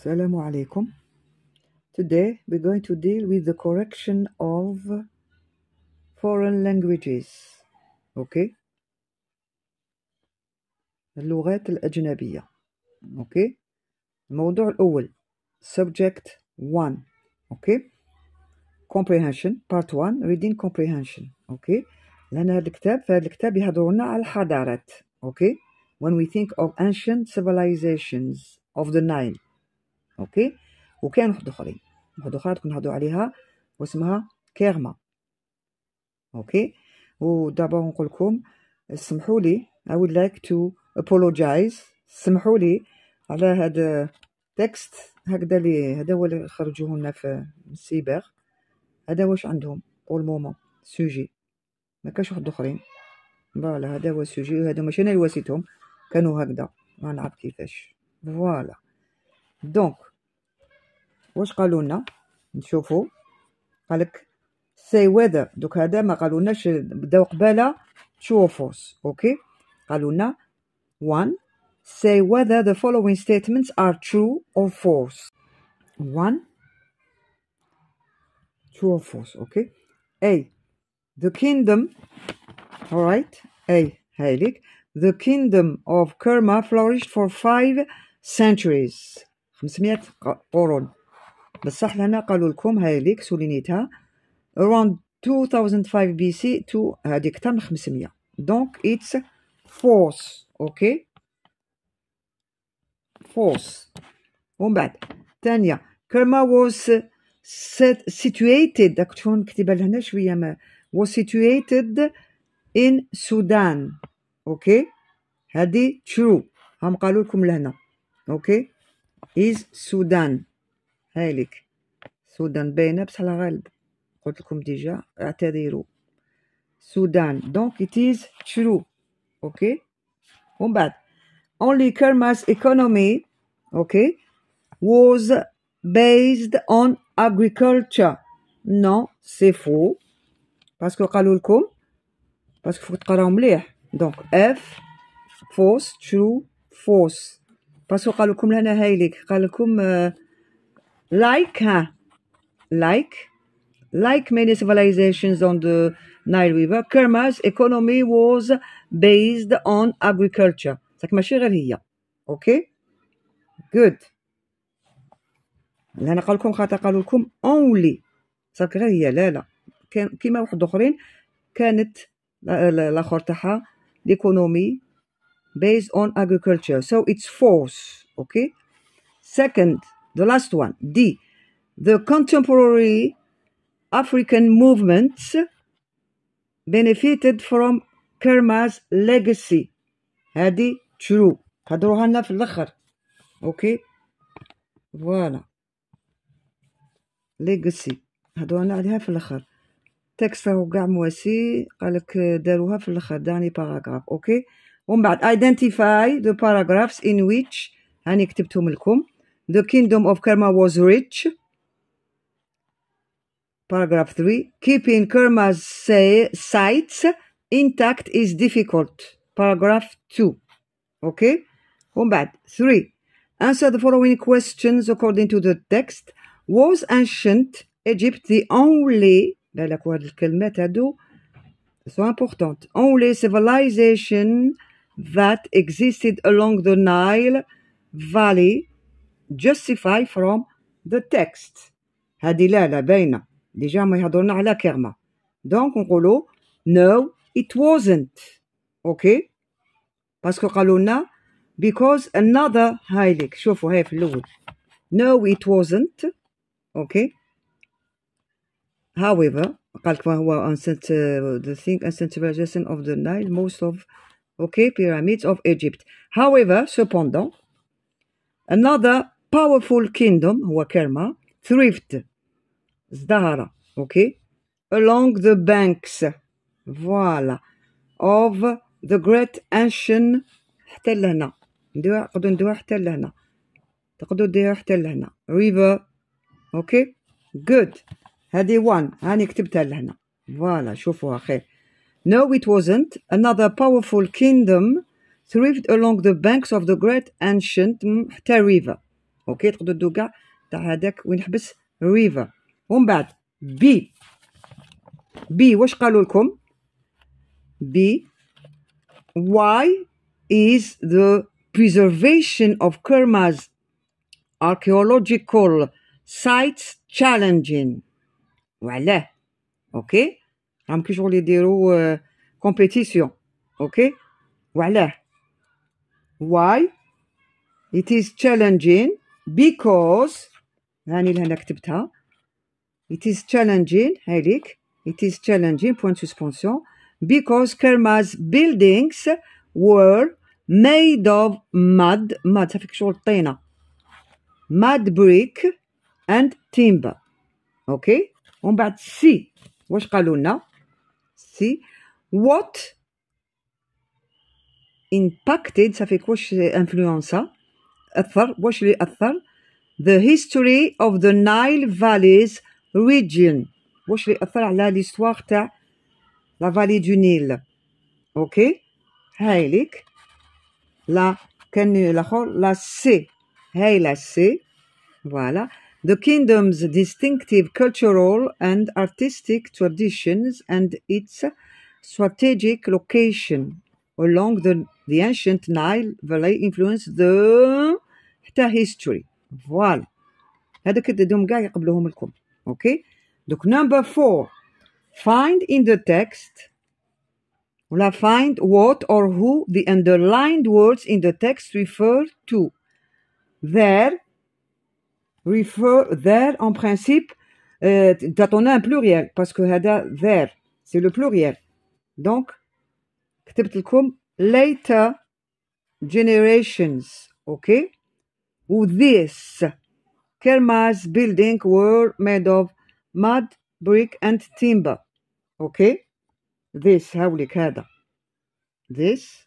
Assalamu alaikum. Today we're going to deal with the correction of foreign languages. Okay? اللغات الأجنبية. Okay? الموضوع الأول. Subject 1. Okay? Comprehension. Part 1. Reading comprehension. Okay? لأن هذا الكتاب فهذا الكتاب يهضرنا على الحضارات. Okay? When we think of ancient civilizations of the Nile. اوكي وكاين واحد اخرين واحد اخرى تكون هضروا عليها واسمها كيرما اوكي ودابا نقول لكم سمحوا لي اي وود لايك تو ابولوجايز سمحوا لي على هذا تكست هكذا لي هذا هو اللي خرجوه لنا في السيبر هذا واش عندهم اول مومون سوجي ما كاش واحد اخرين فوالا هذا هو السوجي وهذا ماشي انا اللي واسيتهم كانوا هكذا ما نعرف كيفاش فوالا Don't. قالوا لنا نشوفوا قالك سي وذر دوك هذا ما قالولناش بداو قباله true or false اوكي قالوا 1 say whether the following statements are true or false 1 true or false okay a the kingdom all right a هايلك the kingdom of Kerma flourished for five centuries 500 قرون بصح هنا قالوا لكم هاي ليك سولينيتها around 2005 بي سي تو هذه اكثر 500 دونك اتس فورس اوكي فورس ومن بعد ثانيه كرما was situated داك تكون نكتبها لهنا شويه ما was situated in Sudan اوكي هذه true هم قالوا لكم لهنا اوكي Is Sudan? هالك Sudan? باينة بصح غالب قلت لكم ديجا اعتذروا Sudan. Donc, it is true OK. okay. ومن only Kerma's economy OK. was based on agriculture non c'est faux parce que قالوا لكم parce que faut تقراو مليح donc F false true false باسكو قالوا لكم لنا هايليك قال لكم لايك آه، ها لايك Like many civilizations on the Nile River, Kerma's economy was based on agriculture. صح ماشي غير هي. اوكي؟ جود. لهنا قال لكم خاطر قالوا لكم اونلي. صح غير هي لا لا. كان كيما واحد اخرين كانت الاخر تاعها ليكونومي based on agriculture. So it's false. Okay. Second, the last one, D, the contemporary African movements benefited from Kerma's legacy. Hadi true. Hadrohanna fil Okay. Voila. Legacy. Hadrohanna adiha fil akhar. Text rahu ga'am wasi. Qalik daruha fil akhar. Dani paragraph. Okay. ومن بعد identify the paragraphs in which هاني كتبتهم لكم the kingdom of Karma was rich paragraph 3 keeping Karmas say, sites intact is difficult paragraph 2 okay ومن بعد 3 answer the following questions according to the text was ancient Egypt the only بالك هاد الكلمات هادو so important only civilization that existed along the Nile Valley justify from the text هذه لا لا باينة ديجا ما يهضرنا على كرمة دونك نقولوا no it wasn't اوكي okay. باسكو قالوا لنا because another هايلك شوفوا هاي في الاول no it wasn't اوكي okay. however هو uh, the thing centralization of the Nile most of okay, pyramids of Egypt. However, cependant, another powerful kingdom, هو Kerma, thrived, ازدهر, okay, along the banks, voilà, of the great ancient, حتى لهنا, ندوها نقدروا حتى لهنا, تقدروا ديروها حتى لهنا, river, okay, good, هذه 1 هاني كتبتها لهنا, فوالا شوفوها خير. No, it wasn't. Another powerful kingdom thrived along the banks of the great ancient حتى river. اوكي the Duga, كاع تاع هذاك river. ومن B. B. بي واش قالوا why is the preservation of Kerma's archaeological sites challenging Voilà. okay. I'm راهم كيجيو يديروا competition, okay? Voilà. why it is challenging because هاني لهنا كتبتها it is challenging هاليك it is challenging point suspension because Kerma's buildings were made of mud mud صافي شغل الطينة mud brick and timber okay. ومن بعد سي واش قالوا What impacted, ça fait quoi chez influenza? Quoi chez l'affaire? The history of the Nile Valley's region. Quoi chez l'affaire là, l'histoire de la vallée du Nil. Ok? Heilig. La, la la C. Hey, la C. Voilà. the kingdom's distinctive cultural and artistic traditions and its strategic location along the, the ancient Nile Valley influenced the history Voilà. هذا كدهم كاع يقبلوهم لكم Okay. Look number 4 find in the text ولا find what or who the underlined words in the text refer to there refer there en principe on a un pluriel parce que هذا there c'est le pluriel donc كتبت لكم later generations ok, ou this Kermas building were made of mud brick and timber okay this هقولك هذا this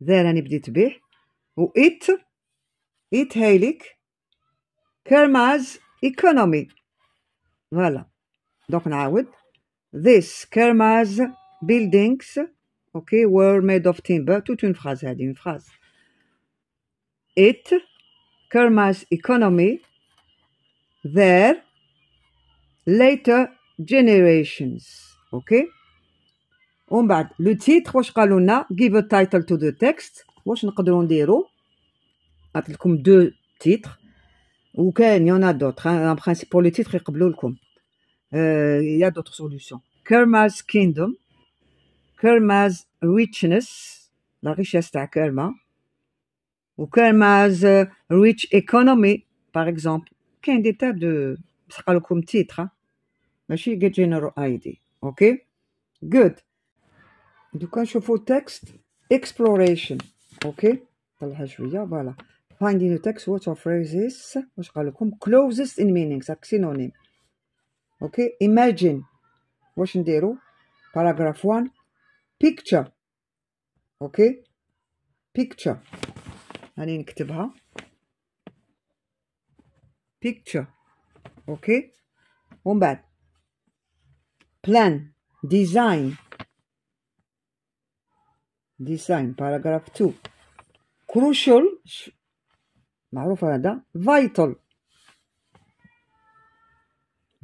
there أنا بديت به و it it hailik. Kerma's economy. Voilà. Donc, نعاود. This Kerma's buildings, okay, were made of timber. Toute une phrase هذه, une phrase. It, Kerma's economy, their later generations. Okay? On va le titre. واش قالوا give a title to the text واش نقدروا نديروا عطيت لكم دو تيتر Ou il y en a d'autres en principe pour les titres il y a d'autres solutions Kerma's Kingdom Kerma's Richness la richesse à Kerma ou Kerma's Rich Economy par exemple Quel des tas de بصح لكم titre ماشي get general idea ok good fais نشوفوا texte. exploration ok طلعها شويه voilà. Finding the text words or phrases واش قال لكم closest in meanings a synonym. Okay, imagine واش نديرو paragraph 1 picture Okay, picture راني نكتبها picture Okay. ومن بعد plan design design paragraph 2 crucial معروف هذا vital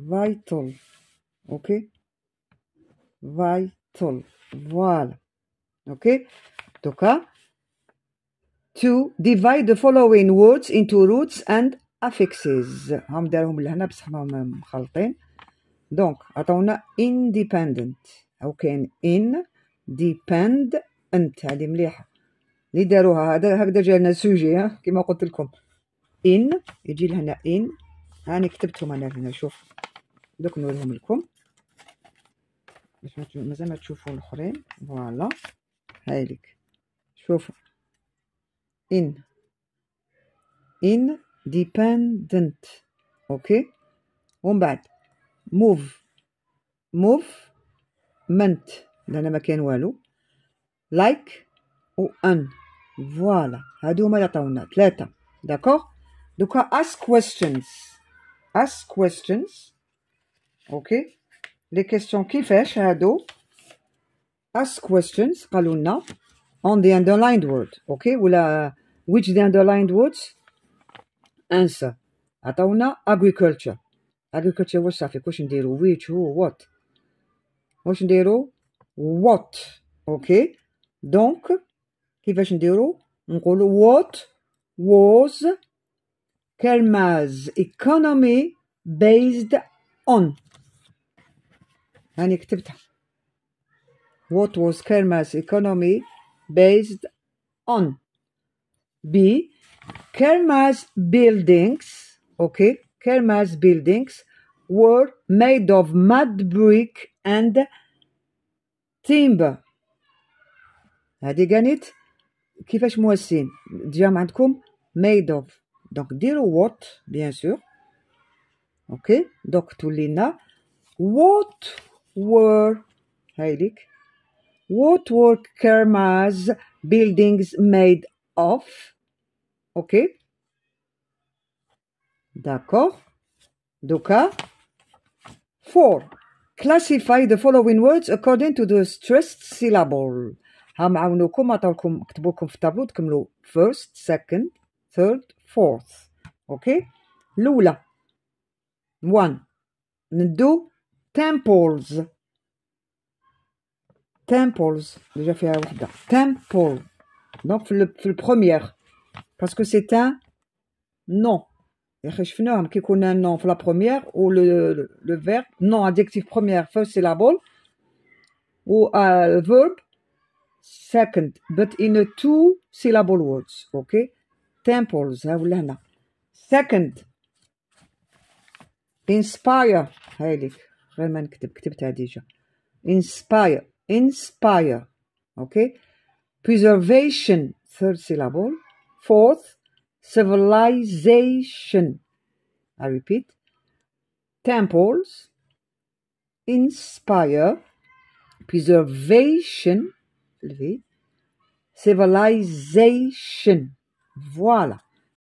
vital اوكي vital voilà اوكي دوكا to divide the following words into roots and affixes هم دارهم لهنا بصح راهم مخلطين دونك عطاونا independent او كاين in depend انت هذه مليحه اللي داروها هذا هكذا لنا سوجي ها كيما قلت لكم ان يجي لهنا ان هاني كتبتهم انا هنا شوف دوك نوريهم لكم باش مازال ما تشوفوا الاخرين فوالا هايلك شوف ان ان ديبندنت اوكي ومن بعد موف موف منت لان ما كان والو لايك like ou un. Voilà. D'accord Donc, ask questions. Ask questions. OK Les questions qui fait, Ask questions. Kalouna. On the underlined word. OK Ou la. Which the underlined words Answer. Atauna. Agriculture. Agriculture, what's that? Question zero. Which, or what Question zero. What OK Donc, كيفاش نديرو نقولو what was Kerma's economy based on هاني كتبتها what was Kerma's economy based on B Kerma's buildings okay Kerma's buildings were made of mud brick and timber هذه قالت كيفاش مواسين ديجا عندكم made of دونك ديروا what بيان سور اوكي دونك تولي what were هايليك what were Kerma's buildings made of اوكي داكور دوكا four classify the following words according to the stressed syllable هم عاونوكم عطاوكم كتبوكم في comme le first second third fourth Ok? Lula, One. Deux. temples temples déjà temple donc c'est le première parce que c'est un nom يا شفناهم كي un nom pour la première ou le verbe non adjectif première first syllable ou un euh, verbe second but in a two syllable words okay temples ها ولا second inspire هايليك غير inspire inspire okay preservation third syllable fourth civilization I repeat temples inspire preservation civilisation Civilization. Voilà.